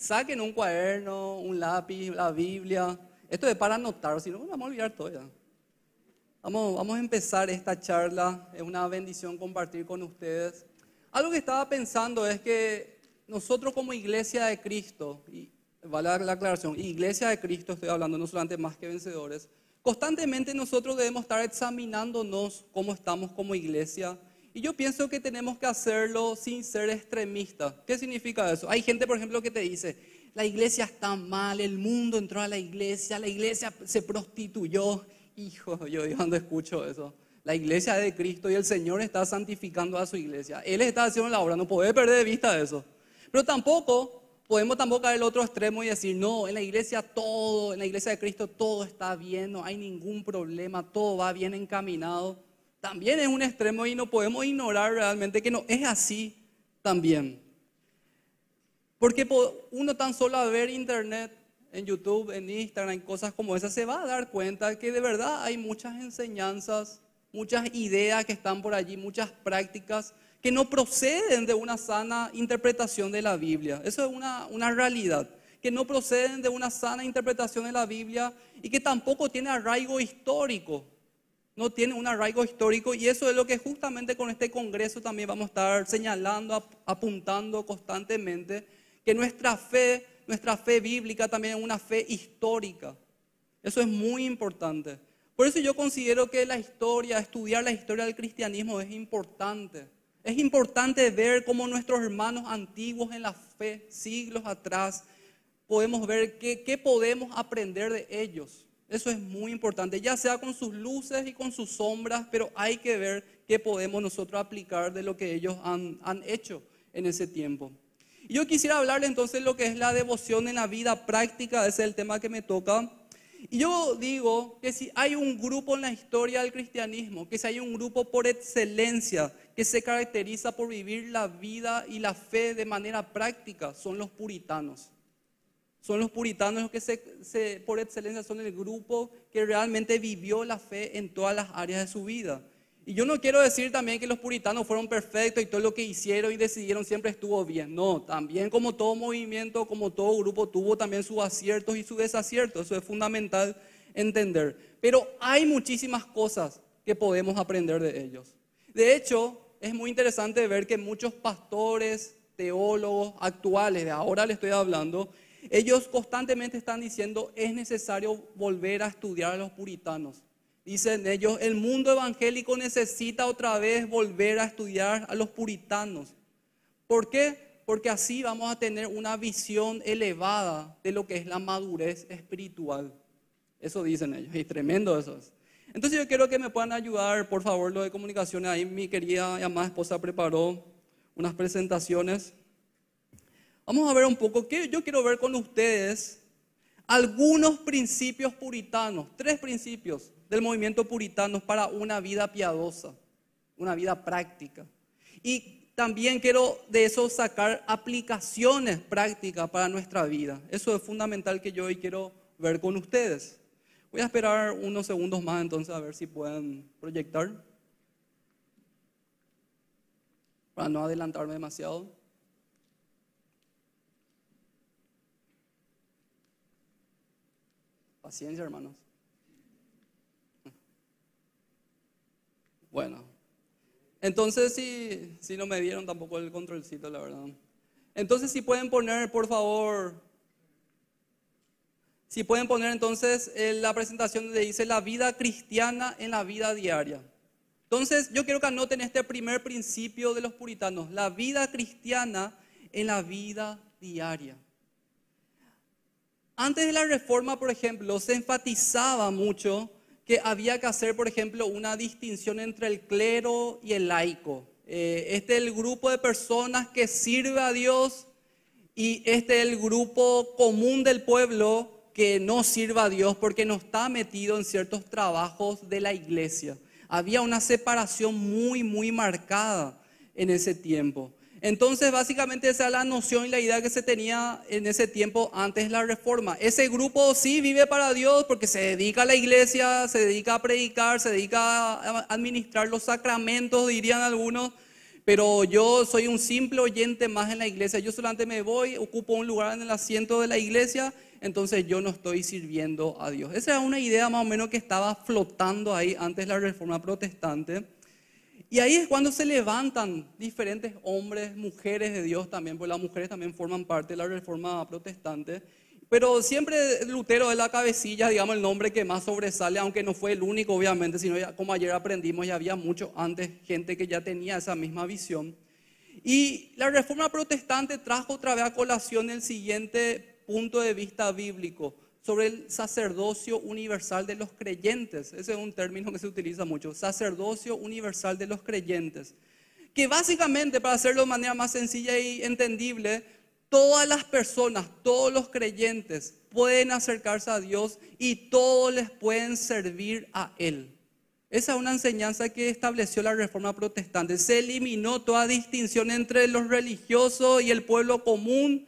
Saquen un cuaderno, un lápiz, la Biblia. Esto es para anotar, si no, vamos a olvidar todo ya. Vamos, vamos a empezar esta charla. Es una bendición compartir con ustedes. Algo que estaba pensando es que nosotros como iglesia de Cristo, y vale la aclaración, iglesia de Cristo, estoy hablando no solamente más que vencedores, constantemente nosotros debemos estar examinándonos cómo estamos como iglesia, y yo pienso que tenemos que hacerlo sin ser extremistas. ¿Qué significa eso? Hay gente, por ejemplo, que te dice, la iglesia está mal, el mundo entró a la iglesia, la iglesia se prostituyó. Hijo, yo cuando escucho eso, la iglesia de Cristo y el Señor está santificando a su iglesia. Él está haciendo la obra, no puede perder de vista eso. Pero tampoco podemos tampoco caer al otro extremo y decir, no, en la iglesia todo, en la iglesia de Cristo todo está bien, no hay ningún problema, todo va bien encaminado también es un extremo y no podemos ignorar realmente que no es así también. Porque uno tan solo a ver internet, en YouTube, en Instagram, en cosas como esas, se va a dar cuenta que de verdad hay muchas enseñanzas, muchas ideas que están por allí, muchas prácticas que no proceden de una sana interpretación de la Biblia. Eso es una, una realidad que no proceden de una sana interpretación de la Biblia y que tampoco tiene arraigo histórico no tiene un arraigo histórico y eso es lo que justamente con este Congreso también vamos a estar señalando, apuntando constantemente, que nuestra fe, nuestra fe bíblica también es una fe histórica. Eso es muy importante. Por eso yo considero que la historia, estudiar la historia del cristianismo es importante. Es importante ver cómo nuestros hermanos antiguos en la fe, siglos atrás, podemos ver qué podemos aprender de ellos. Eso es muy importante, ya sea con sus luces y con sus sombras, pero hay que ver qué podemos nosotros aplicar de lo que ellos han, hecho en ese tiempo. yo quisiera hablarle entonces de lo que es la devoción en la vida práctica, ese es el tema que me toca. Y yo digo que si hay un grupo en la historia del cristianismo, que si hay un grupo por excelencia que se caracteriza por vivir la vida y la fe de manera práctica, son los puritanos. Son los puritanos los que por excelencia son el grupo que realmente vivió la fe en todas las áreas de su vida. Y yo no quiero decir también que los puritanos fueron perfectos y todo lo que hicieron y decidieron siempre estuvo bien. No, también como todo movimiento, como todo grupo, tuvo también sus aciertos y sus desaciertos. Eso es fundamental entender. Pero hay muchísimas cosas que podemos aprender de ellos. De hecho, es muy interesante ver que muchos pastores, teólogos actuales, de ahora le estoy hablando, ellos constantemente están diciendo, es necesario volver a estudiar a los puritanos. Dicen ellos, el mundo evangélico necesita otra vez volver a estudiar a los puritanos. ¿Por qué? Porque así vamos a tener una visión elevada de lo que es la madurez espiritual. Eso dicen ellos, y tremendo eso Entonces yo quiero que me puedan ayudar, por favor, lo de comunicaciones. Ahí mi querida y amada esposa preparó unas presentaciones. Vamos a ver un poco, que yo quiero ver con ustedes algunos principios puritanos, tres principios del movimiento puritano para una vida piadosa, una vida práctica. Y también quiero de eso sacar aplicaciones prácticas para nuestra vida. Eso es fundamental que yo hoy quiero ver con ustedes. Voy a esperar unos segundos más entonces a ver si pueden proyectar. Para no adelantarme demasiado. Paciencia, hermanos. Bueno, entonces si, no me dieron tampoco el controlcito, la verdad. Entonces si pueden poner, por favor, si pueden poner entonces eh, la presentación donde dice la vida cristiana en la vida diaria. Entonces yo quiero que anoten este primer principio de los puritanos, la vida cristiana en la vida diaria. Antes de la reforma, por ejemplo, se enfatizaba mucho que había que hacer, por ejemplo, una distinción entre el clero y el laico. Eh, este es el grupo de personas que sirve a Dios y este es el grupo común del pueblo que no sirve a Dios porque no está metido en ciertos trabajos de la iglesia. Había una separación muy, muy marcada en ese tiempo. Entonces, básicamente esa es la noción y la idea que se tenía en ese tiempo antes de la reforma. Ese grupo sí vive para Dios porque se dedica a la iglesia, se dedica a predicar, se dedica a administrar los sacramentos, dirían algunos, pero yo soy un simple oyente más en la iglesia. Yo solamente me voy, ocupo un lugar en el asiento de la iglesia, entonces yo no estoy sirviendo a Dios. Esa era una idea más o menos que estaba flotando ahí antes de la reforma protestante. Y ahí es cuando se levantan diferentes hombres, mujeres de Dios también, porque las mujeres también forman parte de la reforma protestante. Pero siempre Lutero es la cabecilla, digamos, el nombre que más sobresale, aunque no fue el único, obviamente, sino como ayer aprendimos, ya había mucho antes gente que ya tenía esa misma visión. Y la reforma protestante trajo otra vez a colación el siguiente punto de vista bíblico sobre el sacerdocio universal de los creyentes. Ese es un término que se utiliza mucho, sacerdocio universal de los creyentes. Que básicamente, para hacerlo de manera más sencilla y entendible, todas las personas, todos los creyentes pueden acercarse a Dios y todos les pueden servir a Él. Esa es una enseñanza que estableció la Reforma Protestante. Se eliminó toda distinción entre los religiosos y el pueblo común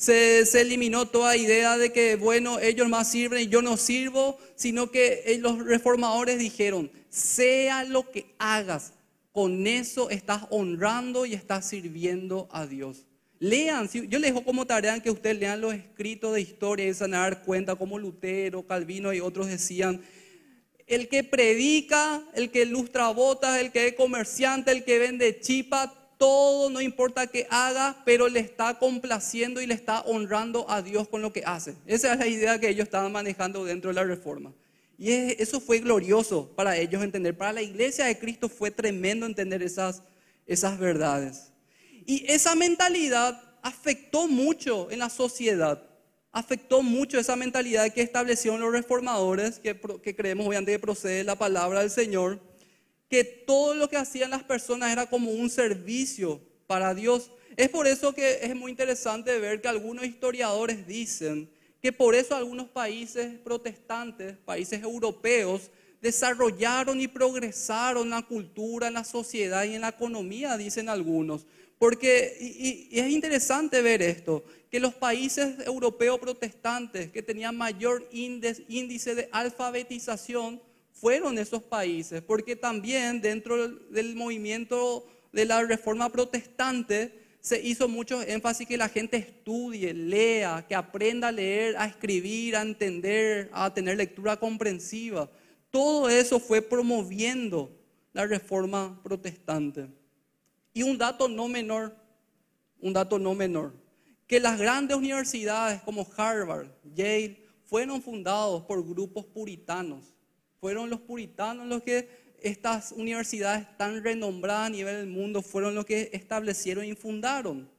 se, eliminó toda idea de que, bueno, ellos más sirven y yo no sirvo, sino que eh, los reformadores dijeron, sea lo que hagas, con eso estás honrando y estás sirviendo a Dios. Lean, yo les dejo como tarea que ustedes lean los escritos de historia y se van a dar cuenta como Lutero, Calvino y otros decían, el que predica, el que ilustra botas, el que es comerciante, el que vende chipa, todo, no importa qué haga, pero le está complaciendo y le está honrando a Dios con lo que hace. Esa es la idea que ellos estaban manejando dentro de la reforma. Y eso fue glorioso para ellos entender. Para la iglesia de Cristo fue tremendo entender esas, esas verdades. Y esa mentalidad afectó mucho en la sociedad. Afectó mucho esa mentalidad que establecieron los reformadores, que, que creemos obviamente que procede la palabra del Señor que todo lo que hacían las personas era como un servicio para Dios. Es por eso que es muy interesante ver que algunos historiadores dicen que por eso algunos países protestantes, países europeos, desarrollaron y progresaron la cultura, en la sociedad y en la economía, dicen algunos. Porque, y, es interesante ver esto, que los países europeos protestantes que tenían mayor índice de alfabetización fueron esos países, porque también dentro del movimiento de la reforma protestante se hizo mucho énfasis que la gente estudie, lea, que aprenda a leer, a escribir, a entender, a tener lectura comprensiva. Todo eso fue promoviendo la reforma protestante. Y un dato no menor, un dato no menor, que las grandes universidades como Harvard, Yale, fueron fundados por grupos puritanos fueron los puritanos los que estas universidades tan renombradas a nivel del mundo fueron los que establecieron y fundaron.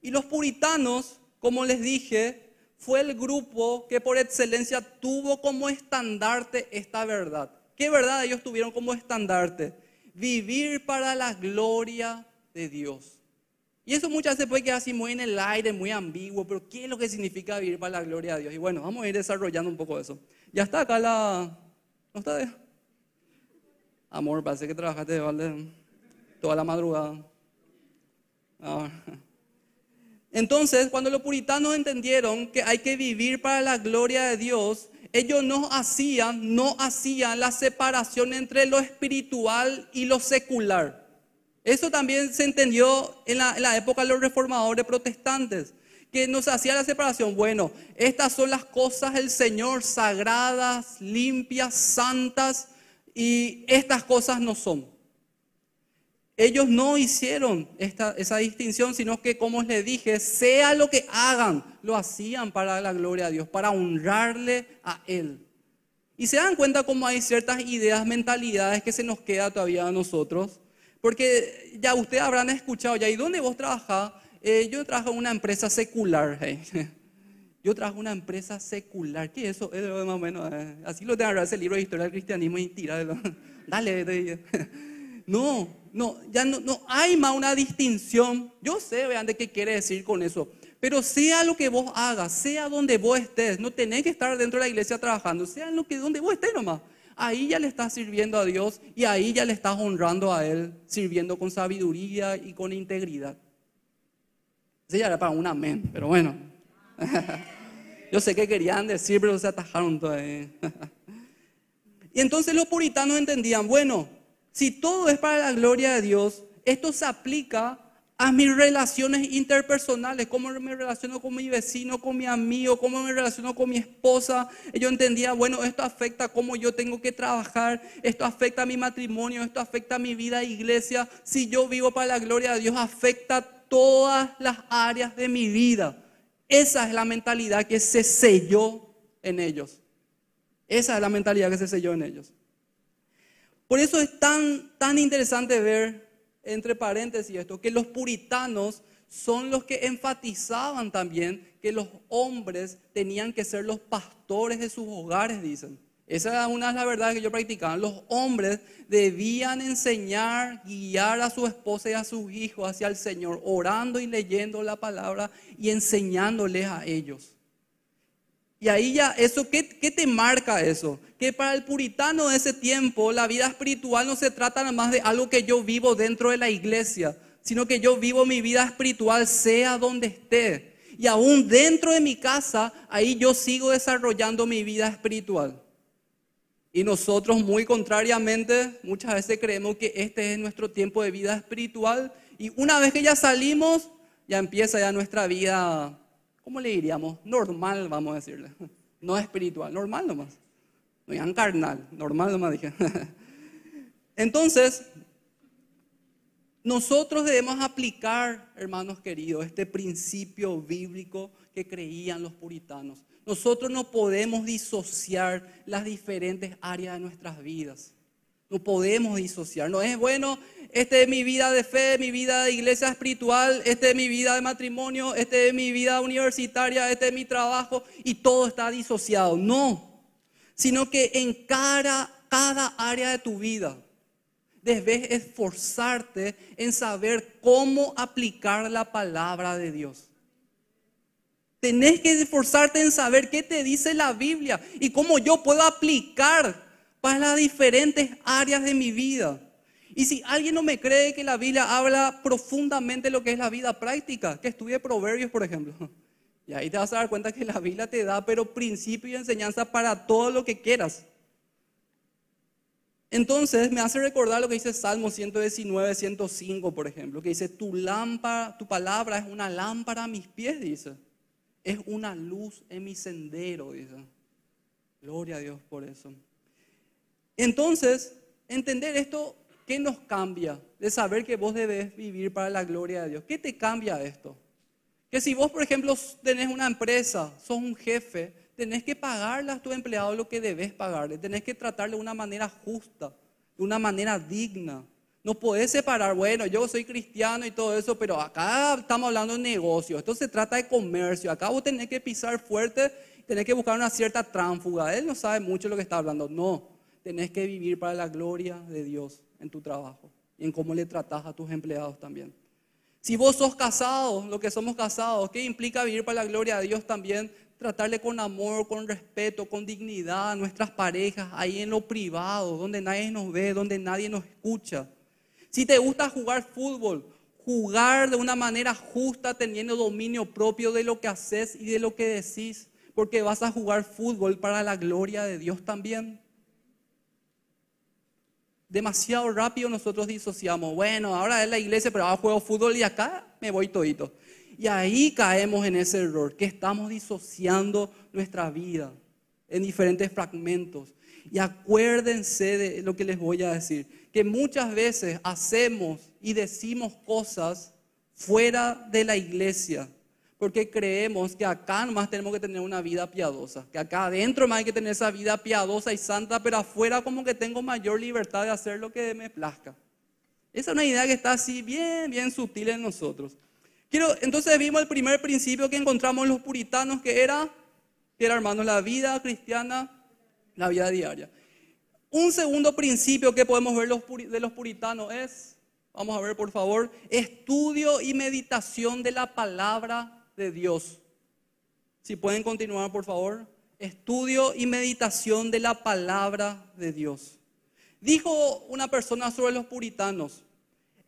Y los puritanos, como les dije, fue el grupo que por excelencia tuvo como estandarte esta verdad. ¿Qué verdad ellos tuvieron como estandarte? Vivir para la gloria de Dios. Y eso muchas veces puede quedar así muy en el aire, muy ambiguo, pero ¿qué es lo que significa vivir para la gloria de Dios? Y bueno, vamos a ir desarrollando un poco eso. Ya está acá la, Ustedes. Amor, parece que trabajaste toda la madrugada. Ah. Entonces, cuando los puritanos entendieron que hay que vivir para la gloria de Dios, ellos no hacían, no hacían la separación entre lo espiritual y lo secular. Eso también se entendió en la época de los reformadores protestantes que nos hacía la separación. Bueno, estas son las cosas del Señor, sagradas, limpias, santas, y estas cosas no son. Ellos no hicieron esta, esa distinción, sino que, como les dije, sea lo que hagan, lo hacían para la gloria a Dios, para honrarle a Él. Y se dan cuenta cómo hay ciertas ideas, mentalidades que se nos queda todavía a nosotros. Porque ya ustedes habrán escuchado, ya, ¿y donde vos trabajás? Eh, yo trabajo en una empresa secular. Eh. Yo trabajo una empresa secular. ¿Qué es eso? Es más o menos, eh, así lo tengo ese libro de historia del cristianismo y tíralo. Dale, dale. No, no, ya no, no hay más una distinción. Yo sé, vean, de qué quiere decir con eso. Pero sea lo que vos hagas, sea donde vos estés, no tenés que estar dentro de la iglesia trabajando, sea lo que donde vos estés nomás. Ahí ya le estás sirviendo a Dios y ahí ya le estás honrando a Él, sirviendo con sabiduría y con integridad ya era para un amén, pero bueno. Yo sé qué querían decir, pero se atajaron todavía. Y entonces los puritanos entendían, bueno, si todo es para la gloria de Dios, esto se aplica a mis relaciones interpersonales, cómo me relaciono con mi vecino, con mi amigo, cómo me relaciono con mi esposa. Yo entendía, bueno, esto afecta cómo yo tengo que trabajar, esto afecta a mi matrimonio, esto afecta a mi vida iglesia. Si yo vivo para la gloria de Dios, afecta todas las áreas de mi vida. Esa es la mentalidad que se selló en ellos. Esa es la mentalidad que se selló en ellos. Por eso es tan, tan interesante ver entre paréntesis esto, que los puritanos son los que enfatizaban también que los hombres tenían que ser los pastores de sus hogares, dicen. Esa es una de las verdades que yo practicaba. Los hombres debían enseñar, guiar a su esposa y a sus hijos hacia el Señor, orando y leyendo la palabra y enseñándoles a ellos. Y ahí ya, eso, ¿qué, ¿qué, te marca eso? Que para el puritano de ese tiempo, la vida espiritual no se trata nada más de algo que yo vivo dentro de la iglesia, sino que yo vivo mi vida espiritual sea donde esté. Y aún dentro de mi casa, ahí yo sigo desarrollando mi vida espiritual. Y nosotros, muy contrariamente, muchas veces creemos que este es nuestro tiempo de vida espiritual. Y una vez que ya salimos, ya empieza ya nuestra vida ¿cómo le diríamos? Normal, vamos a decirle. No espiritual, normal nomás. No digan carnal, normal nomás dije. Entonces, nosotros debemos aplicar, hermanos queridos, este principio bíblico que creían los puritanos. Nosotros no podemos disociar las diferentes áreas de nuestras vidas. No podemos disociar. No es bueno, este es mi vida de fe, mi vida de iglesia espiritual, este es mi vida de matrimonio, este es mi vida universitaria, este es mi trabajo y todo está disociado. No, sino que en cada área de tu vida. Debes esforzarte en saber cómo aplicar la palabra de Dios. Tenés que esforzarte en saber qué te dice la Biblia y cómo yo puedo aplicar para las diferentes áreas de mi vida. Y si alguien no me cree que la Biblia habla profundamente lo que es la vida práctica, que estudie Proverbios, por ejemplo. Y ahí te vas a dar cuenta que la Biblia te da, pero principio y enseñanza para todo lo que quieras. Entonces me hace recordar lo que dice Salmo 119, 105, por ejemplo, que dice, tu lámpara, tu palabra es una lámpara a mis pies, dice. Es una luz en mi sendero, dice. Gloria a Dios por eso. Entonces, entender esto, ¿qué nos cambia? De saber que vos debes vivir para la gloria de Dios. ¿Qué te cambia esto? Que si vos, por ejemplo, tenés una empresa, sos un jefe, tenés que pagarle a tu empleado lo que debes pagarle, tenés que tratarle de una manera justa, de una manera digna. No podés separar, bueno, yo soy cristiano y todo eso, pero acá estamos hablando de negocio, esto se trata de comercio, acá vos tenés que pisar fuerte, tenés que buscar una cierta tránfuga. Él no sabe mucho lo que está hablando, no tenés que vivir para la gloria de Dios en tu trabajo y en cómo le tratás a tus empleados también. Si vos sos casado, lo que somos casados, ¿qué implica vivir para la gloria de Dios también? Tratarle con amor, con respeto, con dignidad a nuestras parejas, ahí en lo privado, donde nadie nos ve, donde nadie nos escucha. Si te gusta jugar fútbol, jugar de una manera justa, teniendo dominio propio de lo que haces y de lo que decís, porque vas a jugar fútbol para la gloria de Dios también demasiado rápido nosotros disociamos. Bueno, ahora es la iglesia, pero ahora juego fútbol y acá me voy todito. Y ahí caemos en ese error, que estamos disociando nuestra vida en diferentes fragmentos. Y acuérdense de lo que les voy a decir, que muchas veces hacemos y decimos cosas fuera de la iglesia porque creemos que acá nomás tenemos que tener una vida piadosa, que acá adentro más hay que tener esa vida piadosa y santa, pero afuera como que tengo mayor libertad de hacer lo que me plazca. Esa es una idea que está así bien, bien sutil en nosotros. Quiero, entonces vimos el primer principio que encontramos los puritanos, que era, que era la vida cristiana, la vida diaria. Un segundo principio que podemos ver de los puritanos es, vamos a ver por favor, estudio y meditación de la palabra de Dios. Si pueden continuar, por favor. Estudio y meditación de la palabra de Dios. Dijo una persona sobre los puritanos,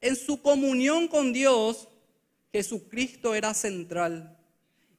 en su comunión con Dios, Jesucristo era central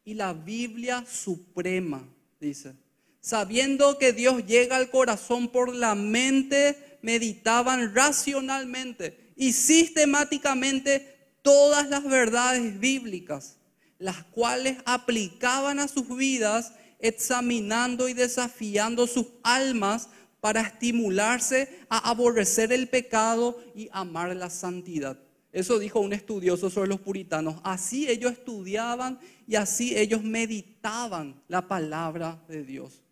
y la Biblia suprema, dice. Sabiendo que Dios llega al corazón por la mente, meditaban racionalmente y sistemáticamente todas las verdades bíblicas las cuales aplicaban a sus vidas, examinando y desafiando sus almas para estimularse a aborrecer el pecado y amar la santidad. Eso dijo un estudioso sobre los puritanos. Así ellos estudiaban y así ellos meditaban la palabra de Dios.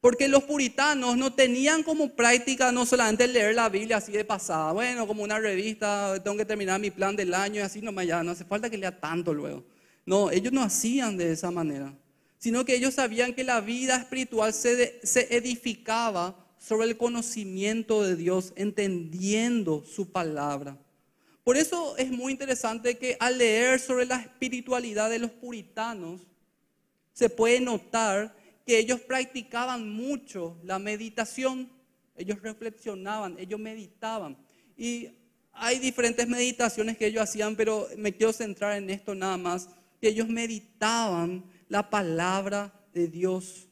Porque los puritanos no tenían como práctica no solamente leer la Biblia así de pasada, bueno, como una revista, tengo que terminar mi plan del año y así nomás ya, no hace falta que lea tanto luego. No, ellos no hacían de esa manera, sino que ellos sabían que la vida espiritual se, edificaba sobre el conocimiento de Dios, entendiendo su palabra. Por eso es muy interesante que al leer sobre la espiritualidad de los puritanos, se puede notar que ellos practicaban mucho la meditación, ellos reflexionaban, ellos meditaban. Y hay diferentes meditaciones que ellos hacían, pero me quiero centrar en esto nada más. Que ellos meditaban la palabra de Dios.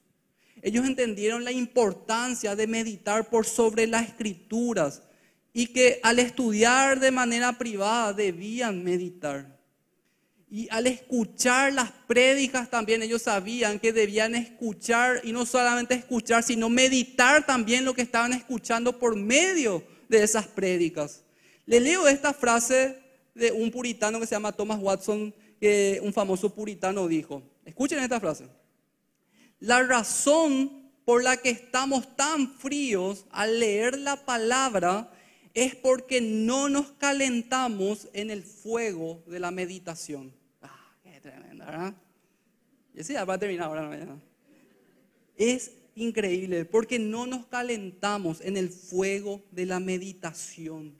Ellos entendieron la importancia de meditar por sobre las escrituras y que al estudiar de manera privada debían meditar. Y al escuchar las prédicas también ellos sabían que debían escuchar y no solamente escuchar, sino meditar también lo que estaban escuchando por medio de esas prédicas. Le leo esta frase de un puritano que se llama Thomas Watson que un famoso puritano dijo. Escuchen esta frase. La razón por la que estamos tan fríos al leer la palabra es porque no nos calentamos en el fuego de la meditación. Ah, qué ¿verdad? va a terminar ahora. Es increíble porque no nos calentamos en el fuego de la meditación.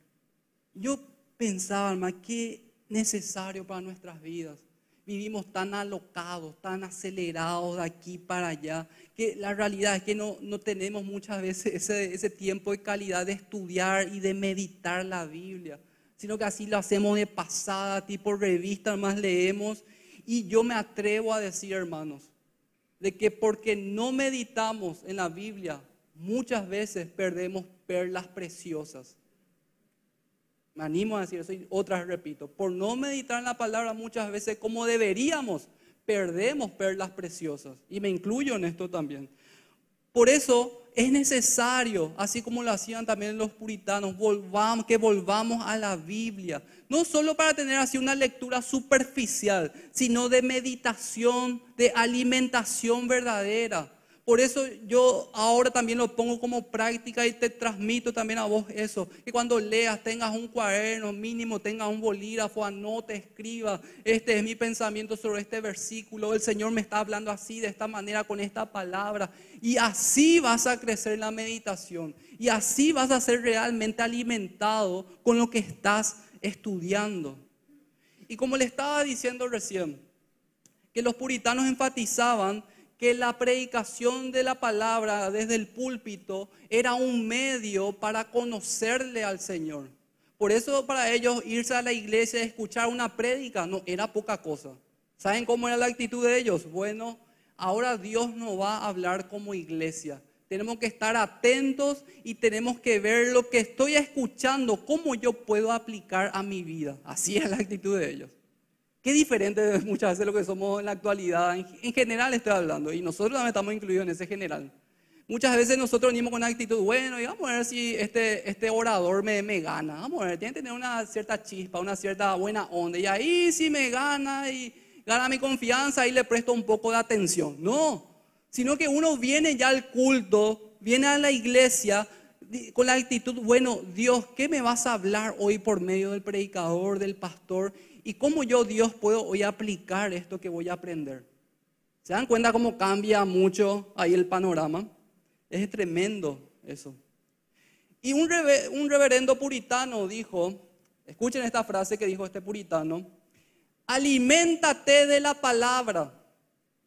Yo pensaba, hermano, que necesario para nuestras vidas. Vivimos tan alocados, tan acelerados de aquí para allá, que la realidad es que no, tenemos muchas veces ese, ese tiempo de calidad de estudiar y de meditar la Biblia, sino que así lo hacemos de pasada, tipo revista, más leemos. Y yo me atrevo a decir, hermanos, de que porque no meditamos en la Biblia, muchas veces perdemos perlas preciosas me animo a decir eso y otras repito, por no meditar en la palabra muchas veces como deberíamos, perdemos perlas preciosas. Y me incluyo en esto también. Por eso es necesario, así como lo hacían también los puritanos, volvamos, que volvamos a la Biblia. No solo para tener así una lectura superficial, sino de meditación, de alimentación verdadera. Por eso yo ahora también lo pongo como práctica y te transmito también a vos eso. Que cuando leas tengas un cuaderno mínimo, tengas un bolígrafo, anote, escriba. Este es mi pensamiento sobre este versículo. El Señor me está hablando así, de esta manera, con esta palabra. Y así vas a crecer en la meditación. Y así vas a ser realmente alimentado con lo que estás estudiando. Y como le estaba diciendo recién, que los puritanos enfatizaban que la predicación de la palabra desde el púlpito era un medio para conocerle al Señor. Por eso para ellos irse a la iglesia a escuchar una prédica no era poca cosa. ¿Saben cómo era la actitud de ellos? Bueno, ahora Dios nos va a hablar como iglesia. Tenemos que estar atentos y tenemos que ver lo que estoy escuchando, cómo yo puedo aplicar a mi vida. Así es la actitud de ellos. Qué diferente muchas veces lo que somos en la actualidad. En, general estoy hablando y nosotros también estamos incluidos en ese general. Muchas veces nosotros venimos con una actitud, bueno, y vamos a ver si este, este orador me, me gana. Vamos a ver, tiene que tener una cierta chispa, una cierta buena onda. Y ahí sí me gana y gana mi confianza y le presto un poco de atención. No, sino que uno viene ya al culto, viene a la iglesia con la actitud, bueno, Dios, ¿qué me vas a hablar hoy por medio del predicador, del pastor? ¿Y cómo yo, Dios, puedo hoy aplicar esto que voy a aprender? ¿Se dan cuenta cómo cambia mucho ahí el panorama? Es tremendo eso. Y un, un reverendo puritano dijo, escuchen esta frase que dijo este puritano, aliméntate de la palabra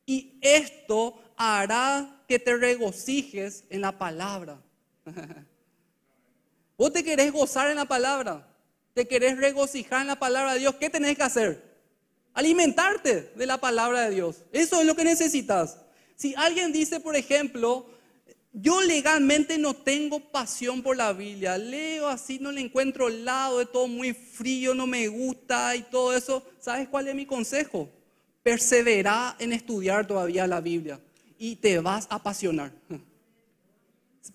y esto hará que te regocijes en la palabra. Vos te querés gozar en la palabra te querés regocijar en la palabra de Dios, ¿qué tenés que hacer? Alimentarte de la palabra de Dios. Eso es lo que necesitas. Si alguien dice, por ejemplo, yo legalmente no tengo pasión por la Biblia, leo así, no le encuentro lado, es todo muy frío, no me gusta y todo eso, ¿sabes cuál es mi consejo? Perseverá en estudiar todavía la Biblia y te vas a apasionar.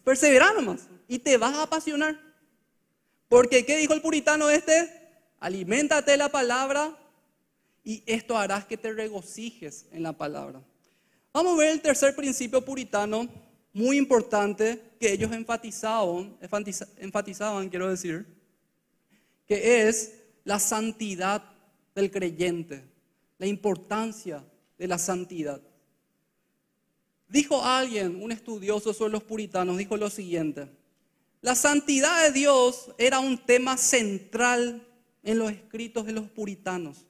Perseverá nomás y te vas a apasionar. Porque, ¿qué dijo el puritano este? Aliméntate la palabra y esto harás que te regocijes en la palabra. Vamos a ver el tercer principio puritano, muy importante, que ellos enfatizaban, enfatizaban, quiero decir, que es la santidad del creyente, la importancia de la santidad. Dijo alguien, un estudioso sobre los puritanos, dijo lo siguiente. La santidad de Dios era un tema central en los escritos de los puritanos.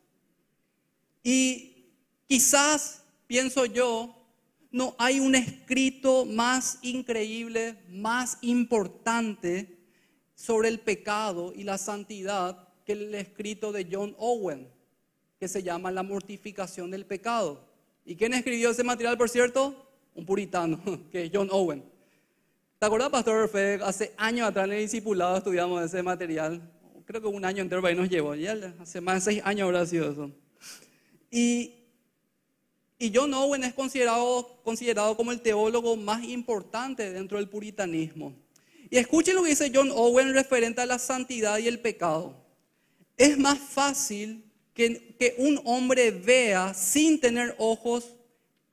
Y quizás, pienso yo, no hay un escrito más increíble, más importante sobre el pecado y la santidad que el escrito de John Owen, que se llama La mortificación del pecado. ¿Y quién escribió ese material, por cierto? Un puritano, que es John Owen. ¿Te acuerdas, Pastor Fede? Hace años atrás en el discipulado estudiamos ese material. Creo que un año entero ahí nos llevó. Ya hace más de seis años habrá sido eso. Y, y John Owen es considerado, considerado como el teólogo más importante dentro del puritanismo. Y escuchen lo que dice John Owen referente a la santidad y el pecado. Es más fácil que, que, un hombre vea sin tener ojos,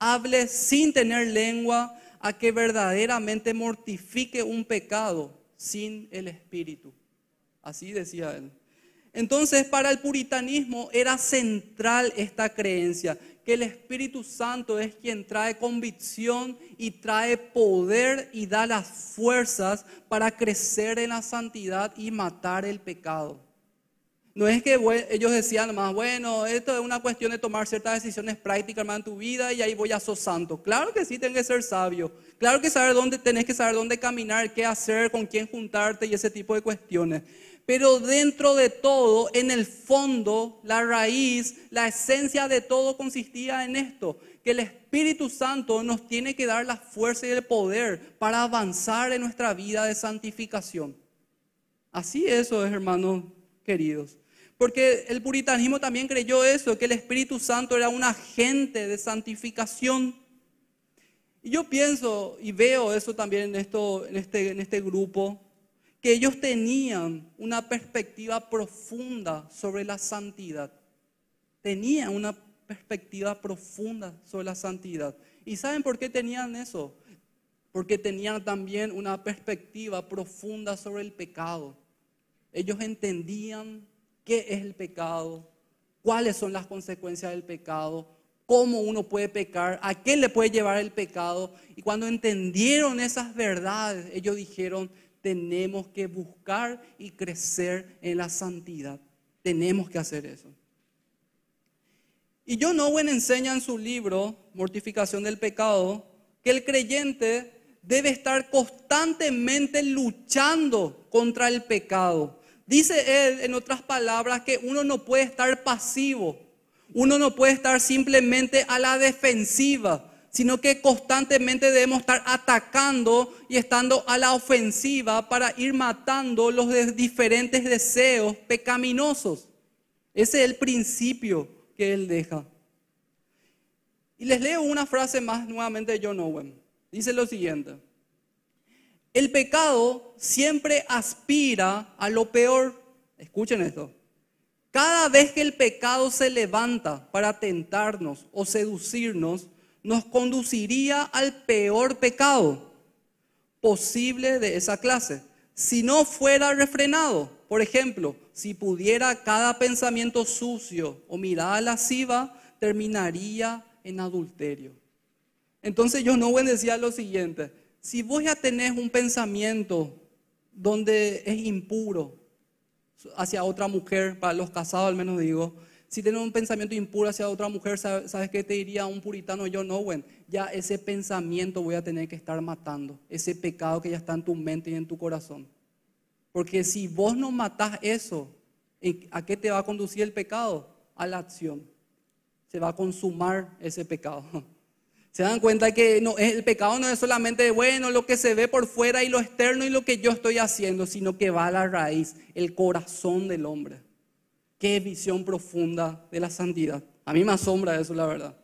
hable sin tener lengua, a que verdaderamente mortifique un pecado sin el Espíritu. Así decía él. Entonces, para el puritanismo era central esta creencia, que el Espíritu Santo es quien trae convicción y trae poder y da las fuerzas para crecer en la santidad y matar el pecado. No es que ellos decían más, bueno, esto es una cuestión de tomar ciertas decisiones prácticas, en tu vida y ahí voy a ser santo. Claro que sí, tenés que ser sabio. Claro que saber dónde, tenés que saber dónde caminar, qué hacer, con quién juntarte y ese tipo de cuestiones. Pero dentro de todo, en el fondo, la raíz, la esencia de todo consistía en esto, que el Espíritu Santo nos tiene que dar la fuerza y el poder para avanzar en nuestra vida de santificación. Así eso es, hermanos queridos. Porque el puritanismo también creyó eso, que el Espíritu Santo era un agente de santificación. Y yo pienso y veo eso también en, esto, en, este, en este grupo, que ellos tenían una perspectiva profunda sobre la santidad. Tenían una perspectiva profunda sobre la santidad. ¿Y saben por qué tenían eso? Porque tenían también una perspectiva profunda sobre el pecado. Ellos entendían qué es el pecado, cuáles son las consecuencias del pecado, cómo uno puede pecar, a qué le puede llevar el pecado. Y cuando entendieron esas verdades, ellos dijeron, tenemos que buscar y crecer en la santidad. Tenemos que hacer eso. Y John Owen enseña en su libro, Mortificación del Pecado, que el creyente debe estar constantemente luchando contra el pecado. Dice él, en otras palabras, que uno no puede estar pasivo, uno no puede estar simplemente a la defensiva, sino que constantemente debemos estar atacando y estando a la ofensiva para ir matando los diferentes deseos pecaminosos. Ese es el principio que él deja. Y les leo una frase más nuevamente de John Owen. Dice lo siguiente. El pecado siempre aspira a lo peor. Escuchen esto. Cada vez que el pecado se levanta para tentarnos o seducirnos, nos conduciría al peor pecado posible de esa clase. Si no fuera refrenado, por ejemplo, si pudiera cada pensamiento sucio o mirada lasciva, terminaría en adulterio. Entonces yo no voy a lo siguiente, si vos ya tenés un pensamiento donde es impuro hacia otra mujer, para los casados al menos digo, si tenés un pensamiento impuro hacia otra mujer, ¿sabes qué te diría un puritano John Owen? Ya ese pensamiento voy a tener que estar matando, ese pecado que ya está en tu mente y en tu corazón. Porque si vos no matás eso, ¿a qué te va a conducir el pecado? A la acción. Se va a consumar ese pecado. Se dan cuenta que no, el pecado no es solamente, bueno, lo que se ve por fuera y lo externo y lo que yo estoy haciendo, sino que va a la raíz, el corazón del hombre. Qué visión profunda de la santidad. A mí me asombra eso, la verdad.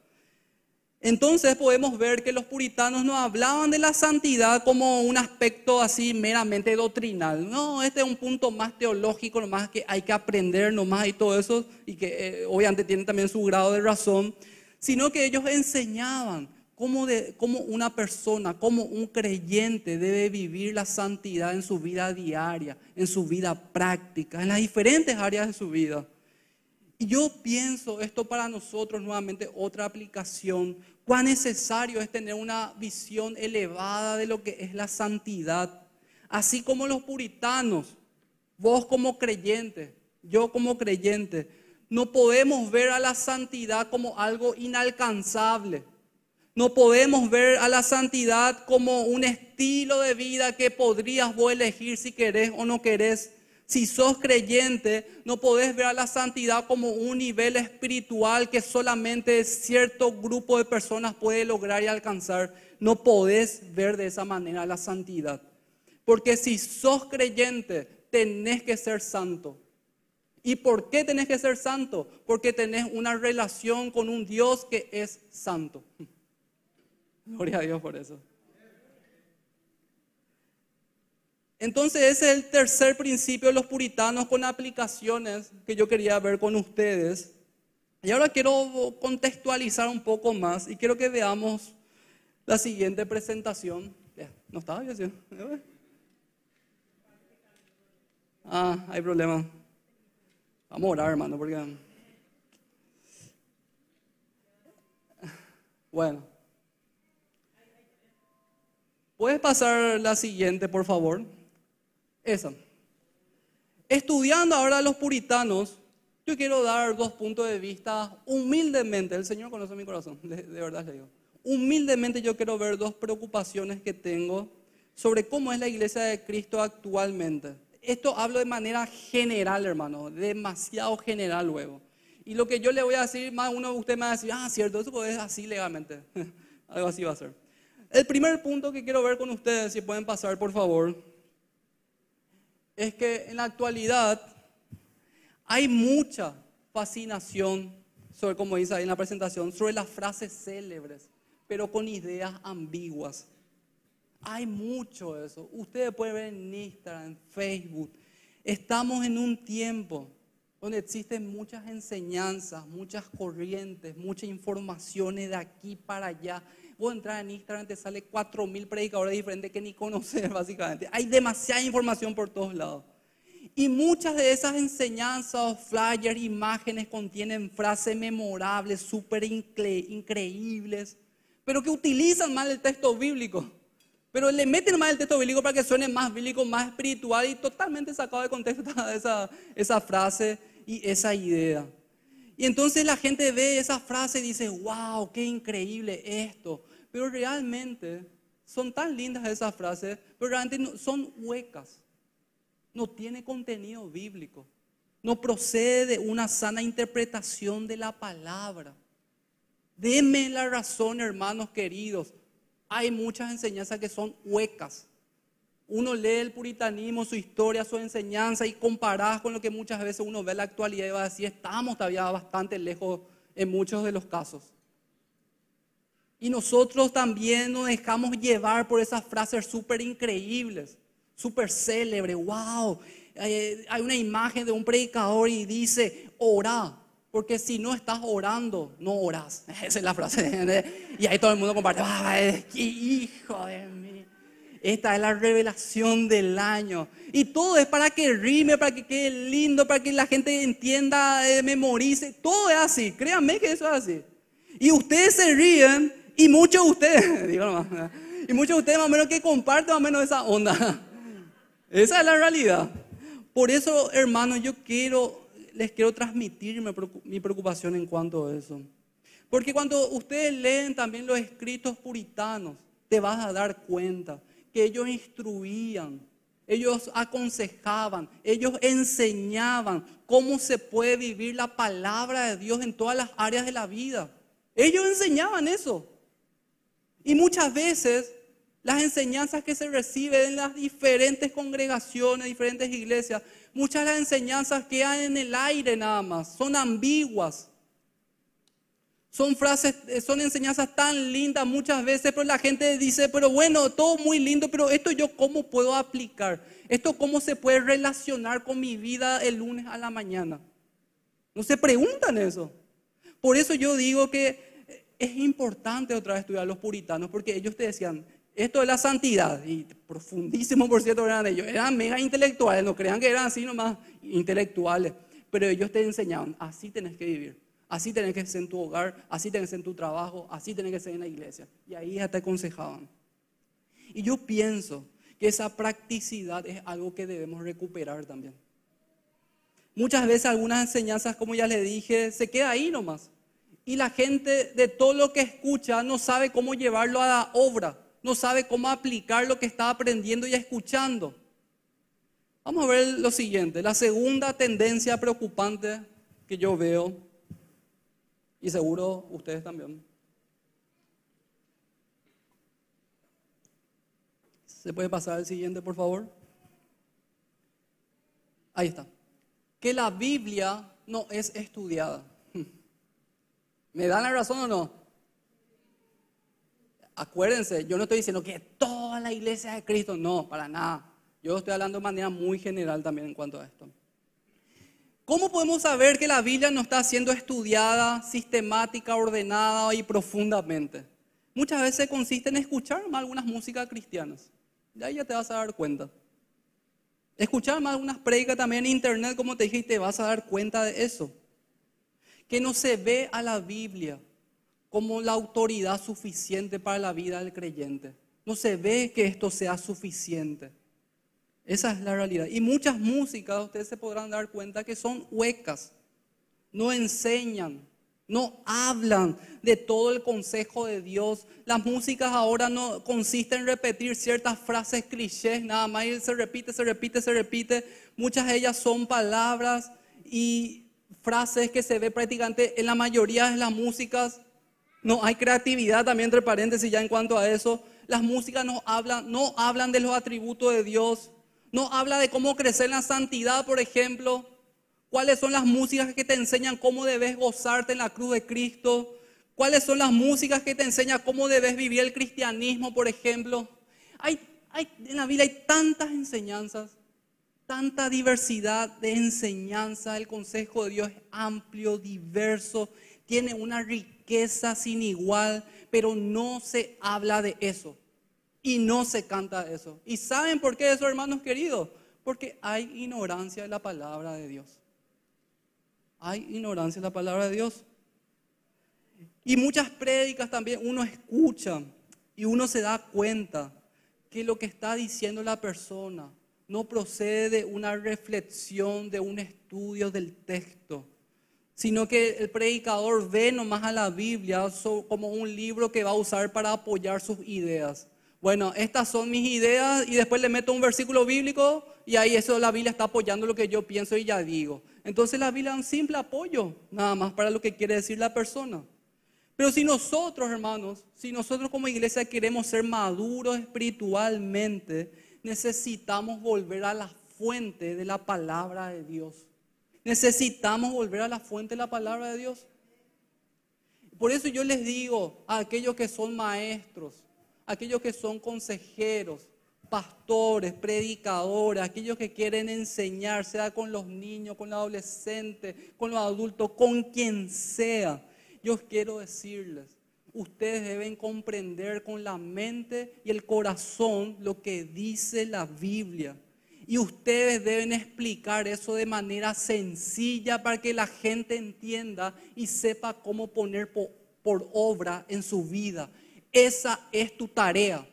Entonces podemos ver que los puritanos no hablaban de la santidad como un aspecto así meramente doctrinal. No, este es un punto más teológico, nomás que hay que aprender nomás y todo eso, y que eh, obviamente tienen también su grado de razón, sino que ellos enseñaban cómo, una persona, cómo un creyente debe vivir la santidad en su vida diaria, en su vida práctica, en las diferentes áreas de su vida. Y yo pienso, esto para nosotros nuevamente otra aplicación, cuán necesario es tener una visión elevada de lo que es la santidad. Así como los puritanos, vos como creyente, yo como creyente, no podemos ver a la santidad como algo inalcanzable. No podemos ver a la santidad como un estilo de vida que podrías elegir si querés o no querés. Si sos creyente, no podés ver a la santidad como un nivel espiritual que solamente cierto grupo de personas puede lograr y alcanzar. No podés ver de esa manera la santidad. Porque si sos creyente, tenés que ser santo. ¿Y por qué tenés que ser santo? Porque tenés una relación con un Dios que es santo. Gloria a Dios por eso. Entonces ese es el tercer principio de los puritanos con aplicaciones que yo quería ver con ustedes. Y ahora quiero contextualizar un poco más y quiero que veamos la siguiente presentación. ¿No estaba bien? Ah, hay problema. Vamos a orar, hermano, porque... Bueno. ¿Puedes pasar la siguiente, por favor? Esa. Estudiando ahora los puritanos, yo quiero dar dos puntos de vista humildemente. El Señor conoce mi corazón, de, verdad le digo. Humildemente yo quiero ver dos preocupaciones que tengo sobre cómo es la iglesia de Cristo actualmente. Esto hablo de manera general, hermano, demasiado general luego. Y lo que yo le voy a decir, más uno de ustedes me va a decir, ah, cierto, eso es así legalmente. Algo así va a ser. El primer punto que quiero ver con ustedes, si pueden pasar por favor, es que en la actualidad hay mucha fascinación sobre, como dice ahí en la presentación, sobre las frases célebres, pero con ideas ambiguas. Hay mucho de eso. Ustedes pueden ver en Instagram, en Facebook. Estamos en un tiempo donde existen muchas enseñanzas, muchas corrientes, muchas informaciones de aquí para allá. Vos entras en Instagram, y te sale 4.000 predicadores diferentes que ni conocer básicamente. Hay demasiada información por todos lados. Y muchas de esas enseñanzas, flyers, imágenes contienen frases memorables, súper increíbles, pero que utilizan mal el texto bíblico. Pero le meten mal el texto bíblico para que suene más bíblico, más espiritual y totalmente sacado de contexto esa frase y esa idea. Y entonces la gente ve esa frase y dice, wow, qué increíble esto. Pero realmente son tan lindas esas frases, pero realmente son huecas. No tiene contenido bíblico. No procede de una sana interpretación de la palabra. Deme la razón, hermanos queridos. Hay muchas enseñanzas que son huecas, uno lee el puritanismo, su historia, su enseñanza y comparás con lo que muchas veces uno ve en la actualidad y va a decir, estamos todavía bastante lejos en muchos de los casos. Y nosotros también nos dejamos llevar por esas frases súper increíbles, súper célebres. ¡Wow! Eh, hay una imagen de un predicador y dice, ora porque si no estás orando, no orás. Esa es la frase. ¿eh? y ahí todo el mundo comparte, eh, ¡Hijo de mí! Esta es la revelación del año. Y todo es para que rime, para que quede lindo, para que la gente entienda, eh, memorice. Todo es así. Créanme que eso es así. Y ustedes se ríen y muchos de ustedes, digo y muchos de ustedes más o menos que comparten más o menos esa onda. Esa es la realidad. Por eso, hermanos, yo quiero, les quiero transmitir mi preocupación en cuanto a eso. Porque cuando ustedes leen también los escritos puritanos, te vas a dar cuenta que ellos instruían, ellos aconsejaban, ellos enseñaban cómo se puede vivir la palabra de Dios en todas las áreas de la vida. Ellos enseñaban eso. Y muchas veces las enseñanzas que se reciben en las diferentes congregaciones, diferentes iglesias, muchas de las enseñanzas quedan en el aire nada más, son ambiguas. Son frases, eh, son enseñanzas tan lindas muchas veces, pero la gente dice, pero bueno, todo muy lindo, pero esto yo cómo puedo aplicar, esto cómo se puede relacionar con mi vida el lunes a la mañana. No se preguntan eso. Por eso yo digo que eh, es importante otra vez estudiar a los puritanos, porque ellos te decían, esto es la santidad, y profundísimo por cierto eran ellos, eran mega intelectuales, no crean que eran así nomás intelectuales, pero ellos te enseñaban, así tenés que vivir así tenés que ser en tu hogar, así tenés que ser en tu trabajo, así tienes que ser en la iglesia. Y ahí ya te aconsejaban. Y yo pienso que esa practicidad es algo que debemos recuperar también. Muchas veces algunas enseñanzas, como ya le dije, se queda ahí nomás. Y la gente de todo lo que escucha no sabe cómo llevarlo a la obra, no sabe cómo aplicar lo que está aprendiendo y escuchando. Vamos a ver lo siguiente, la segunda tendencia preocupante que yo veo y seguro ustedes también. ¿Se puede pasar al siguiente, por favor? Ahí está. Que la Biblia no es estudiada. ¿Me dan la razón o no? Acuérdense, yo no estoy diciendo que toda la iglesia de Cristo, no, para nada. Yo estoy hablando de manera muy general también en cuanto a esto. ¿Cómo podemos saber que la Biblia no está siendo estudiada, sistemática, ordenada y profundamente? Muchas veces consiste en escuchar más algunas músicas cristianas. Y ahí ya te vas a dar cuenta. Escuchar más algunas predicas también en internet, como te dije, te vas a dar cuenta de eso. Que no se ve a la Biblia como la autoridad suficiente para la vida del creyente. No se ve que esto sea suficiente. Esa es la realidad. Y muchas músicas, ustedes se podrán dar cuenta que son huecas, no enseñan, no hablan de todo el consejo de Dios. Las músicas ahora no consisten en repetir ciertas frases clichés, nada más se repite, se repite, se repite. Muchas de ellas son palabras y frases que se ve prácticamente en la mayoría de las músicas. No hay creatividad también entre paréntesis ya en cuanto a eso. Las músicas no hablan, no hablan de los atributos de Dios, no habla de cómo crecer en la santidad, por ejemplo. ¿Cuáles son las músicas que te enseñan cómo debes gozarte en la cruz de Cristo? ¿Cuáles son las músicas que te enseñan cómo debes vivir el cristianismo, por ejemplo? Hay, en la vida hay tantas enseñanzas, tanta diversidad de enseñanza. El consejo de Dios es amplio, diverso, tiene una riqueza sin igual, pero no se habla de eso. Y no se canta eso. ¿Y saben por qué eso, hermanos queridos? Porque hay ignorancia de la palabra de Dios. Hay ignorancia de la palabra de Dios. Y muchas prédicas también uno escucha y uno se da cuenta que lo que está diciendo la persona no procede de una reflexión, de un estudio del texto, sino que el predicador ve nomás a la Biblia como un libro que va a usar para apoyar sus ideas bueno, estas son mis ideas y después le meto un versículo bíblico y ahí eso la Biblia está apoyando lo que yo pienso y ya digo. Entonces la Biblia es un simple apoyo, nada más para lo que quiere decir la persona. Pero si nosotros, hermanos, si nosotros como iglesia queremos ser maduros espiritualmente, necesitamos volver a la fuente de la palabra de Dios. Necesitamos volver a la fuente de la palabra de Dios. Por eso yo les digo a aquellos que son maestros, aquellos que son consejeros, pastores, predicadores, aquellos que quieren enseñar, sea con los niños, con los adolescentes, con los adultos, con quien sea. Yo quiero decirles, ustedes deben comprender con la mente y el corazón lo que dice la Biblia. Y ustedes deben explicar eso de manera sencilla para que la gente entienda y sepa cómo poner por, por obra en su vida. Esa es tu tarea.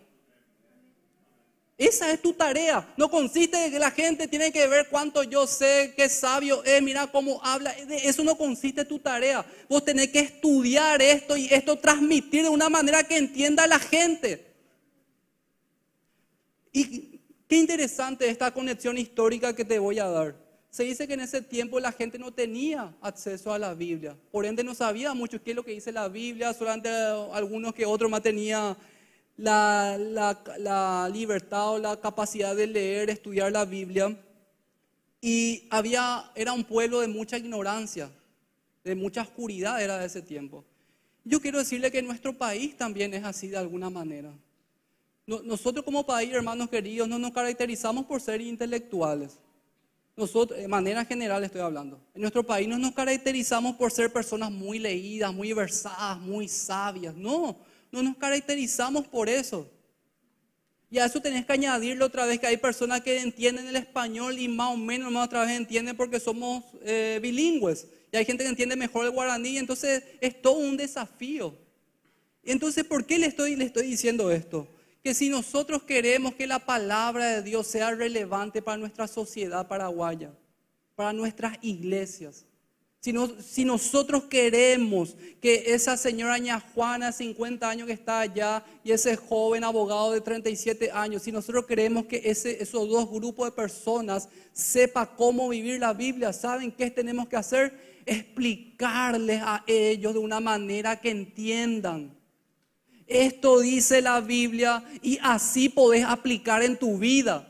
Esa es tu tarea. No consiste en que la gente tiene que ver cuánto yo sé, qué sabio es, mira cómo habla. Eso no consiste en tu tarea. Vos tenés que estudiar esto y esto transmitir de una manera que entienda a la gente. Y qué interesante esta conexión histórica que te voy a dar se dice que en ese tiempo la gente no tenía acceso a la Biblia. Por ende no sabía mucho qué es lo que dice la Biblia, solamente eh, algunos que otros más tenían la, libertad o la capacidad de leer, estudiar la Biblia. Y había, era un pueblo de mucha ignorancia, de mucha oscuridad era de ese tiempo. Yo quiero decirle que nuestro país también es así de alguna manera. Nosotros como país, hermanos queridos, no nos caracterizamos por ser intelectuales. Nosotros, de manera general estoy hablando, en nuestro país no nos caracterizamos por ser personas muy leídas, muy versadas, muy sabias. No, no nos caracterizamos por eso. Y a eso tenés que añadirle otra vez que hay personas que entienden el español y más o menos más otra vez entienden porque somos eh, bilingües. Y hay gente que entiende mejor el guaraní, entonces es todo un desafío. Entonces, ¿por qué le estoy, le estoy diciendo esto? que si nosotros queremos que la palabra de Dios sea relevante para nuestra sociedad paraguaya, para nuestras iglesias, si, nosotros queremos que esa señora Ña Juana 50 años que está allá y ese joven abogado de 37 años, si nosotros queremos que ese, esos dos grupos de personas sepa cómo vivir la Biblia, ¿saben qué tenemos que hacer? Explicarles a ellos de una manera que entiendan esto dice la Biblia y así podés aplicar en tu vida.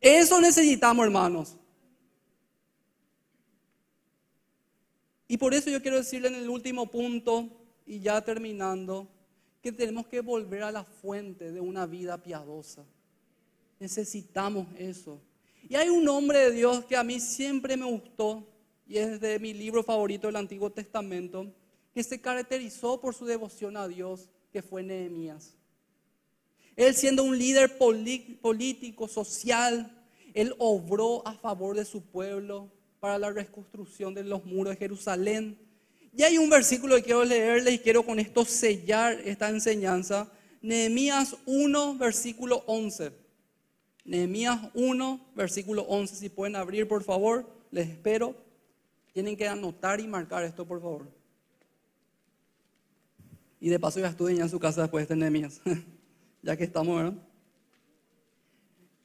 Eso necesitamos, hermanos. Y por eso yo quiero decirle en el último punto, y ya terminando, que tenemos que volver a la fuente de una vida piadosa. Necesitamos eso. Y hay un hombre de Dios que a mí siempre me gustó, y es de mi libro favorito del Antiguo Testamento, que se caracterizó por su devoción a Dios que fue Nehemías. Él siendo un líder político, social, él obró a favor de su pueblo para la reconstrucción de los muros de Jerusalén. Y hay un versículo que quiero leerles y quiero con esto sellar esta enseñanza. Nehemías 1, versículo 11. Nehemías 1, versículo 11. Si pueden abrir, por favor, les espero. Tienen que anotar y marcar esto, por favor. Y de paso ya estuve en su casa después de este Nehemías, ya que estamos, ¿verdad?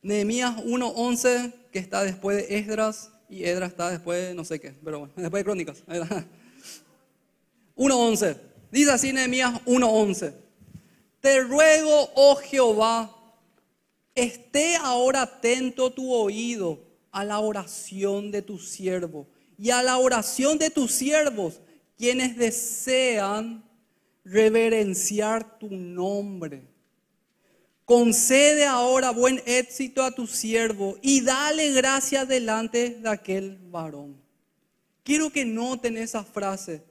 Nehemías 1.11, que está después de Esdras, y Esdras está después de no sé qué, pero bueno, después de Crónicas. 1.11, dice así Nehemías 1.11, te ruego, oh Jehová, esté ahora atento tu oído a la oración de tu siervo y a la oración de tus siervos, quienes desean reverenciar tu nombre. Concede ahora buen éxito a tu siervo y dale gracia delante de aquel varón. Quiero que noten esa frase.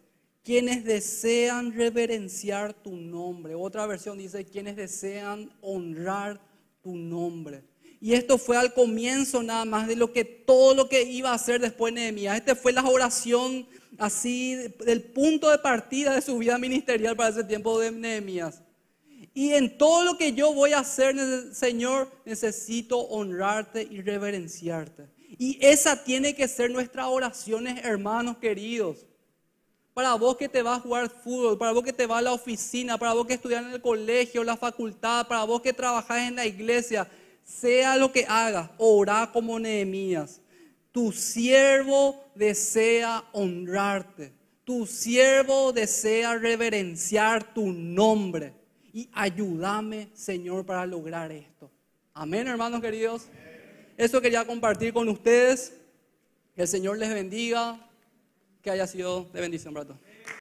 Quienes desean reverenciar tu nombre. Otra versión dice, quienes desean honrar tu nombre. Y esto fue al comienzo nada más de lo que todo lo que iba a hacer después de Nehemías. Esta fue la oración así del punto de partida de su vida ministerial para ese tiempo de Nehemías. Y en todo lo que yo voy a hacer, Señor, necesito honrarte y reverenciarte. Y esa tiene que ser nuestras oraciones, hermanos queridos. Para vos que te vas a jugar fútbol, para vos que te vas a la oficina, para vos que estudias en el colegio, la facultad, para vos que trabajas en la iglesia, sea lo que hagas, orá como Nehemías. Tu siervo desea honrarte, tu siervo desea reverenciar tu nombre. Y ayúdame, Señor, para lograr esto. Amén, hermanos queridos. Eso quería compartir con ustedes. Que el Señor les bendiga. Que haya sido de bendición para